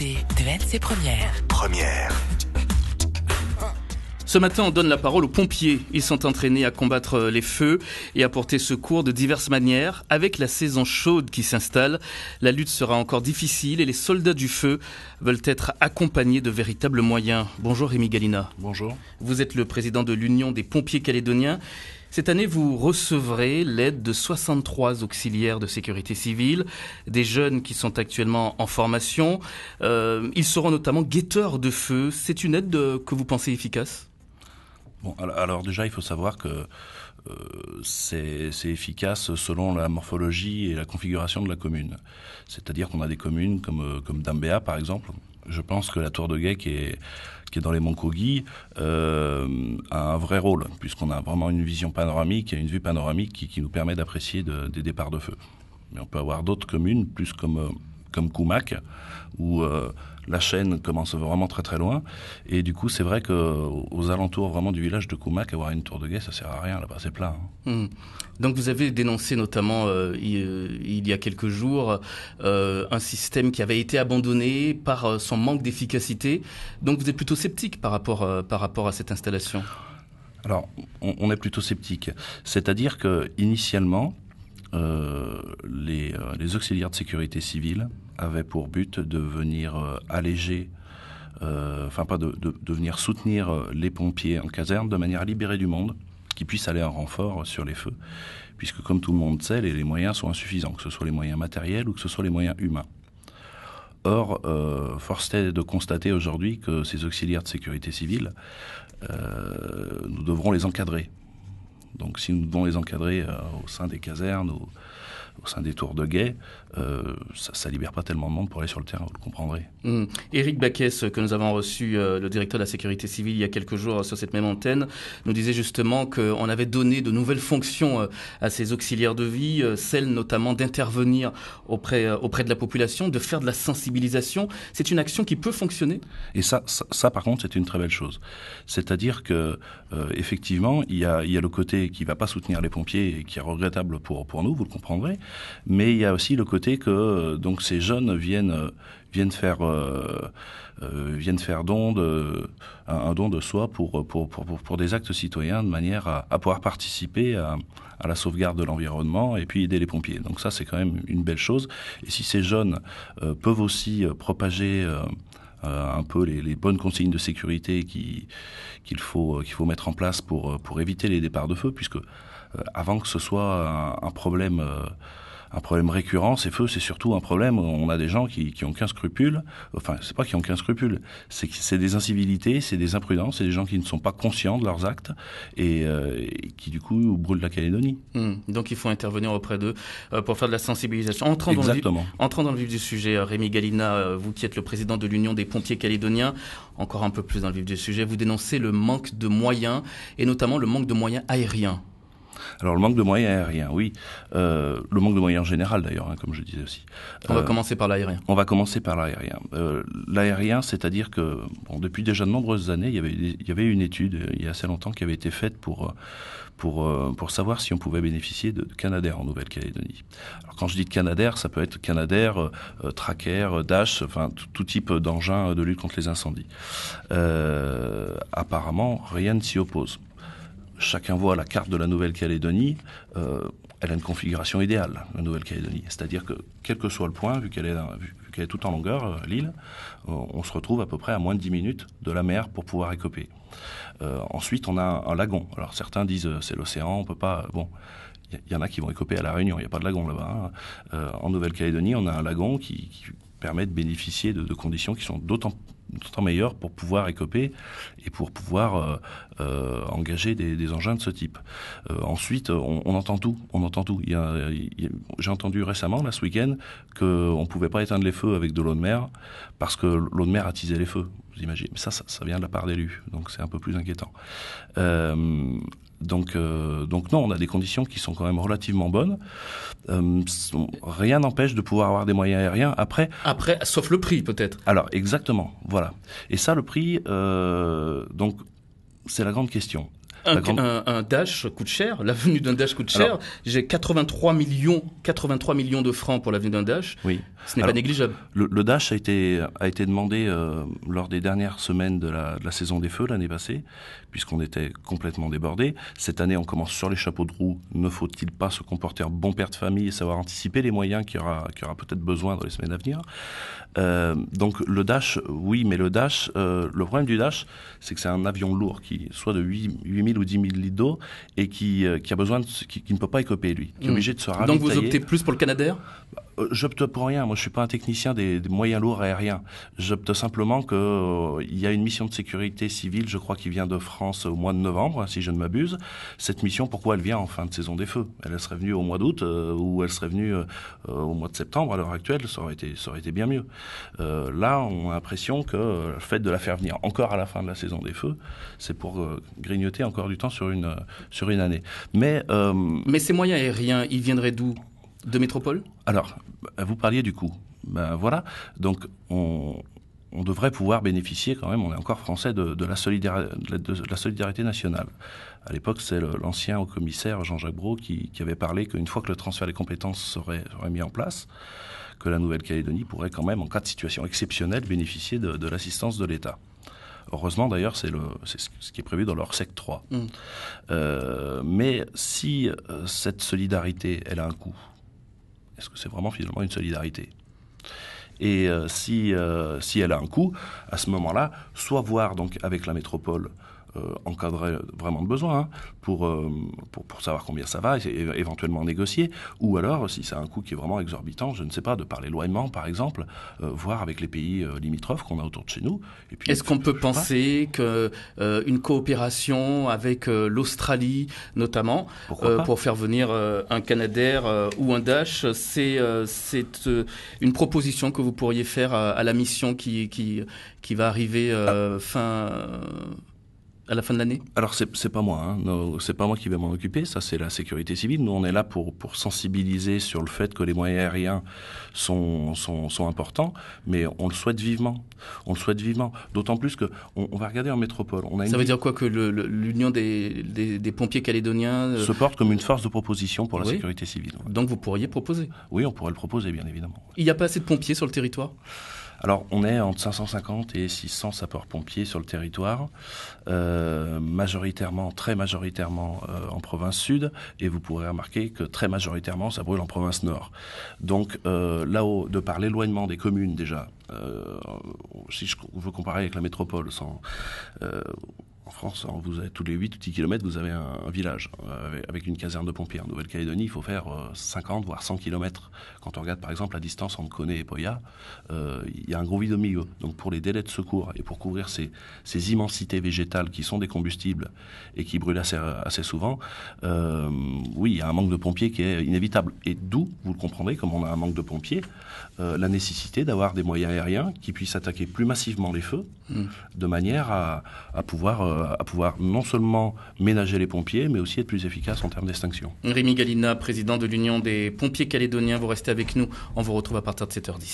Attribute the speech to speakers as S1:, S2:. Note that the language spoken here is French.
S1: de Première. Première. Ce matin, on donne la parole aux pompiers. Ils sont entraînés à combattre euh, les feux et à porter secours de diverses manières. Avec la saison chaude qui s'installe, la lutte sera encore difficile et les soldats du feu veulent être accompagnés de véritables moyens. Bonjour Rémi Galina. Bonjour. Vous êtes le président de l'Union des pompiers calédoniens. Cette année, vous recevrez l'aide de 63 auxiliaires de sécurité civile, des jeunes qui sont actuellement en formation. Euh, ils seront notamment guetteurs de feu. C'est une aide euh, que vous pensez efficace
S2: alors déjà, il faut savoir que euh, c'est efficace selon la morphologie et la configuration de la commune. C'est-à-dire qu'on a des communes comme, comme Dambéa, par exemple, je pense que la tour de guet qui est, qui est dans les monts Kogi euh, a un vrai rôle, puisqu'on a vraiment une vision panoramique et une vue panoramique qui, nous permet d'apprécier des départs de feu. Mais on peut avoir d'autres communes, plus comme euh, comme Koumak, où euh, la chaîne commence vraiment très très loin. Et du coup, c'est vrai que aux alentours vraiment du village de Koumak, avoir une tour de guet, ça sert à rien là-bas, c'est plat. Hein.
S1: Hmm. Donc vous avez dénoncé notamment euh, euh, il y a quelques jours un système qui avait été abandonné par son manque d'efficacité. Donc vous êtes plutôt sceptique par rapport, par rapport à cette installation.
S2: Alors on, est plutôt sceptique, c'est-à-dire que initialement les auxiliaires de sécurité civile avait pour but de venir euh, alléger euh, enfin pas de, venir soutenir euh, les pompiers en caserne de manière à libérer du monde qui puisse aller en renfort sur les feux, puisque comme tout le monde sait, les, moyens sont insuffisants, que ce soit les moyens matériels ou que ce soit les moyens humains. Or, force est de constater aujourd'hui que ces auxiliaires de sécurité civile, nous devrons les encadrer. Donc si nous devons les encadrer au sein des casernes, au sein des tours de guet, euh, ça, ça, libère pas tellement de monde pour aller sur le terrain, vous le comprendrez.
S1: Eric hmm. Éric Baquès, euh, que nous avons reçu, euh, le directeur de la sécurité civile, il y a quelques jours sur cette même antenne, nous disait justement qu'on avait donné de nouvelles fonctions à ces auxiliaires de vie, celle notamment d'intervenir auprès, auprès de la population, de faire de la sensibilisation.
S2: C'est une action qui peut fonctionner Et ça, ça, par contre, c'est une très belle chose. C'est-à-dire que, effectivement, il y, a, il y a le côté qui ne va pas soutenir les pompiers et qui est regrettable pour, pour nous, vous le comprendrez mais il y a aussi le côté que euh, donc ces jeunes viennent euh, viennent faire euh, viennent faire don de un, don de soi pour pour, pour pour, des actes citoyens de manière à, pouvoir participer à, la sauvegarde de l'environnement et puis aider les pompiers. Donc ça c'est quand même une belle chose. Et si ces jeunes peuvent aussi propager un peu les, bonnes consignes de sécurité qu'il faut, qu'il faut mettre en place pour, pour éviter les départs de feu, puisque euh, avant que ce soit un, un problème euh, un problème récurrent, ces feux, c'est surtout un problème. On a des gens qui, qui ont qu'un scrupule. Enfin, c'est pas qu'ils ont qu'un scrupule. C'est c'est des incivilités, c'est des imprudences, c'est des gens qui ne sont pas conscients de leurs actes et, euh, qui du coup brûlent la Calédonie. Hmm. Donc il faut intervenir auprès
S1: d'eux pour faire de la sensibilisation. Entrant Exactement. Dans le, entrant dans le vif du sujet, Rémi Galina, vous qui êtes le président de l'Union des pompiers calédoniens, encore un peu plus dans le vif du sujet, vous dénoncez le manque de moyens et notamment le manque de moyens aériens
S2: alors le manque de moyens aériens, oui. Euh, le manque de moyens en général d'ailleurs, hein, comme je disais aussi. On va euh, commencer par l'aérien. On va commencer par l'aérien. Euh, l'aérien, c'est-à-dire que bon, depuis déjà de nombreuses années, il y, avait, une étude il y a assez longtemps qui avait été faite pour, pour, pour savoir si on pouvait bénéficier de, Canadair en Nouvelle-Calédonie. Alors quand je dis de Canadair, ça peut être Canadair, Tracker, Dash, enfin tout type d'engin de lutte contre les incendies. apparemment, rien ne s'y oppose chacun voit la carte de la Nouvelle-Calédonie, euh, elle a une configuration idéale, la Nouvelle-Calédonie. C'est-à-dire que, quel que soit le point, vu qu'elle est, toute est tout en longueur, euh, l'île, euh, on se retrouve à peu près à moins de 10 minutes de la mer pour pouvoir écoper. ensuite, on a un, lagon. Alors certains disent c'est l'océan, on peut pas. Bon, il y, en a qui vont écoper à La Réunion, il n'y a pas de lagon là-bas. Hein. Euh, en Nouvelle-Calédonie, on a un lagon qui, permet de bénéficier de, conditions qui sont d'autant meilleures pour pouvoir écoper et pour pouvoir euh, euh, engager des, engins de ce type. ensuite, on, entend tout, on entend tout. J'ai entendu récemment, là, ce week-end, qu'on ne pouvait pas éteindre les feux avec de l'eau de mer parce que l'eau de mer attisait les feux. Vous imaginez, mais ça, ça, ça vient de la part d'élus, donc c'est un peu plus inquiétant. Donc, euh, donc non, on a des conditions qui sont quand même relativement bonnes. Euh, rien n'empêche de pouvoir avoir des moyens aériens après. Après, sauf le prix peut-être. Alors exactement, voilà. Et ça, le prix, euh, donc c'est la grande question.
S1: Un, dash coûte cher, l'avenue d'un dash coûte cher. J'ai 83 millions, 83 millions de francs pour l'avenue d'un dash.
S2: Oui. Ce n'est pas négligeable. Le, dash a été, a été demandé euh, lors des dernières semaines de la, saison des feux l'année passée, puisqu'on était complètement débordé. Cette année, on commence sur les chapeaux de roue. Ne faut-il pas se comporter en bon père de famille et savoir anticiper les moyens qu'il y aura, qu'il aura peut-être besoin dans les semaines à venir euh, Donc le dash, oui, mais le dash, euh, le problème du dash, c'est que c'est un avion lourd qui, soit de 8 ou 10 000 litres d'eau et qui, euh, qui a besoin de, qui, ne peut pas écoper lui, qui est mmh. obligé de se ravitailler. Donc vous optez plus pour le Canadair euh, j'opte pour rien. Moi, je suis pas un technicien des, moyens lourds aériens. J'opte simplement que euh, y a une mission de sécurité civile, je crois, qui vient de France au mois de novembre, si je ne m'abuse. Cette mission, pourquoi elle vient en fin de saison des feux Elle serait venue au mois d'août euh, ou elle serait venue au mois de septembre. À l'heure actuelle, ça aurait été, ça aurait été bien mieux. là, on a l'impression que le fait de la faire venir encore à la fin de la saison des feux, c'est pour grignoter encore du temps sur une sur une année. Mais mais ces moyens aériens, ils viendraient d'où de métropole Alors, vous parliez du coût. Ben voilà, donc on, devrait pouvoir bénéficier quand même, on est encore français, de, la, solidarité, de la, solidarité nationale. À l'époque, c'est l'ancien haut commissaire Jean-Jacques Brault qui, avait parlé qu'une fois que le transfert des compétences serait, mis en place, que la Nouvelle-Calédonie pourrait quand même, en cas de situation exceptionnelle, bénéficier de l'assistance de l'État. Heureusement d'ailleurs, c'est ce qui est prévu dans leur SEC 3. Mmh. Euh, mais si euh, cette solidarité, elle a un coût, parce que c'est vraiment finalement une solidarité Et euh, si, euh, si elle a un coût, à ce moment-là, soit voir donc avec la métropole euh, encadrer vraiment de besoin hein, euh, pour, pour, savoir combien ça va et éventuellement négocier. Ou alors, si c'est un coût qui est vraiment exorbitant, je ne sais pas, de parler l'éloignement par exemple, euh, voir avec les pays limitrophes qu'on a autour de chez nous. Est-ce qu'on peut penser qu'une une coopération
S1: avec l'Australie notamment pour faire venir un Canadair ou un Dash, c'est une proposition que vous pourriez faire à, la mission qui, qui, qui va arriver ah. fin, à la fin de l'année
S2: Alors c'est n'est pas moi, hein. c'est pas moi qui vais m'en occuper. Ça c'est la sécurité civile. Nous on est là pour pour sensibiliser sur le fait que les moyens aériens sont, sont importants, mais on le souhaite vivement. On le souhaite vivement. D'autant plus que va regarder en métropole. On Ça veut dire
S1: quoi que l'union des, pompiers calédoniens euh, se
S2: porte comme une force de proposition pour la sécurité civile. Donc vous pourriez proposer. Oui, on pourrait le proposer, bien évidemment. Il n'y a pas assez de pompiers sur le territoire. Alors, on est entre 550 et 600 sapeurs-pompiers sur le territoire, euh, majoritairement, très majoritairement euh, en province sud, et vous pourrez remarquer que très majoritairement, ça brûle en province nord. Donc, là-haut, de par l'éloignement des communes déjà euh, si je veux comparer avec la métropole, sans, euh, en France, vous avez, tous les 8 ou 10 kilomètres, vous avez un, village euh, avec, une caserne de pompiers. En Nouvelle-Calédonie, il faut faire 50 euh, voire 100 km. Quand on regarde par exemple la distance entre Coné et Poya, euh, il y a un gros vide au milieu. Donc pour les délais de secours et pour couvrir ces, immensités végétales qui sont des combustibles et qui brûlent assez, souvent, oui, il y a un manque de pompiers qui est inévitable. Et d'où, vous le comprendrez, comme on a un manque de pompiers, la nécessité d'avoir des moyens aériens qui puissent attaquer plus massivement les feux, mmh. de manière à pouvoir à, pouvoir non seulement ménager les pompiers, mais aussi être plus efficace en termes d'extinction.
S1: Rémi Galina, président de l'Union des pompiers calédoniens, vous restez avec nous. On vous retrouve à partir de 7h10.